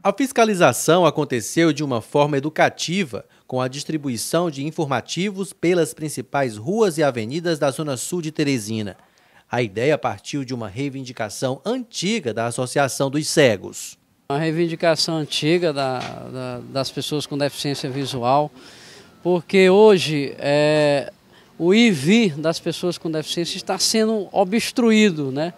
A fiscalização aconteceu de uma forma educativa, com a distribuição de informativos pelas principais ruas e avenidas da Zona Sul de Teresina. A ideia partiu de uma reivindicação antiga da Associação dos Cegos. Uma reivindicação antiga da, da, das pessoas com deficiência visual, porque hoje é, o ir das pessoas com deficiência está sendo obstruído, né?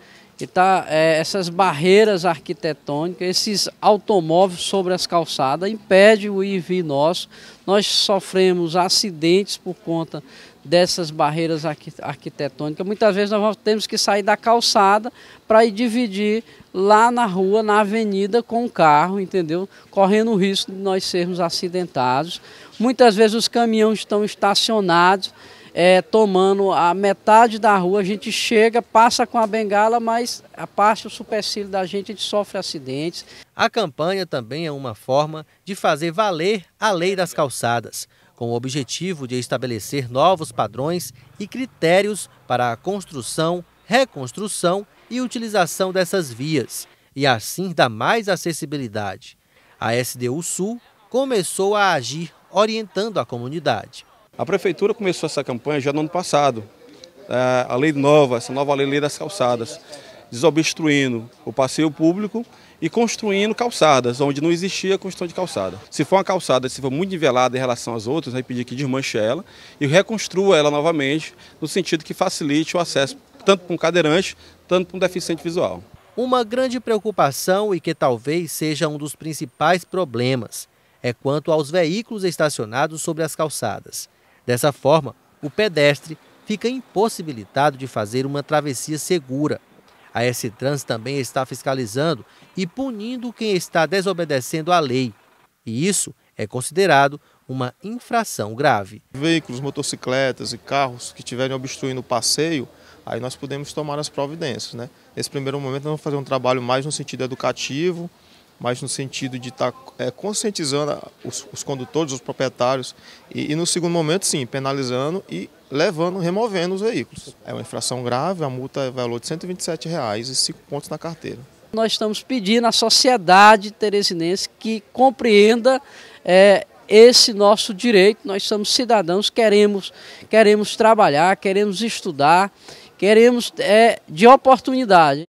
e tá, é, essas barreiras arquitetônicas, esses automóveis sobre as calçadas impedem o ir e vir nosso. Nós sofremos acidentes por conta dessas barreiras arquitetônicas. Muitas vezes nós temos que sair da calçada para ir dividir lá na rua, na avenida, com o carro, entendeu? Correndo o risco de nós sermos acidentados. Muitas vezes os caminhões estão estacionados é, tomando a metade da rua, a gente chega, passa com a bengala, mas a parte do supercílio da gente, a gente sofre acidentes. A campanha também é uma forma de fazer valer a lei das calçadas, com o objetivo de estabelecer novos padrões e critérios para a construção, reconstrução e utilização dessas vias, e assim dar mais acessibilidade. A SDU Sul começou a agir orientando a comunidade. A prefeitura começou essa campanha já no ano passado, é, a lei nova, essa nova lei das calçadas, desobstruindo o passeio público e construindo calçadas, onde não existia construção de calçada. Se for uma calçada, se for muito nivelada em relação às outras, aí pedir que desmanche ela e reconstrua ela novamente, no sentido que facilite o acesso tanto para um cadeirante, tanto para um deficiente visual. Uma grande preocupação e que talvez seja um dos principais problemas é quanto aos veículos estacionados sobre as calçadas. Dessa forma, o pedestre fica impossibilitado de fazer uma travessia segura. A S-Trans também está fiscalizando e punindo quem está desobedecendo à lei. E isso é considerado uma infração grave. Veículos, motocicletas e carros que estiverem obstruindo o passeio, aí nós podemos tomar as providências. Né? Nesse primeiro momento, nós vamos fazer um trabalho mais no sentido educativo, mas no sentido de estar tá, é, conscientizando os, os, condutores, os proprietários, e, e, no segundo momento, sim, penalizando e levando, removendo os veículos. É uma infração grave, a multa é valor de R$ 127,00 e cinco pontos na carteira. Nós estamos pedindo à sociedade teresinense que compreenda é, esse nosso direito. Nós somos cidadãos, queremos, queremos trabalhar, queremos estudar, queremos é, de oportunidade.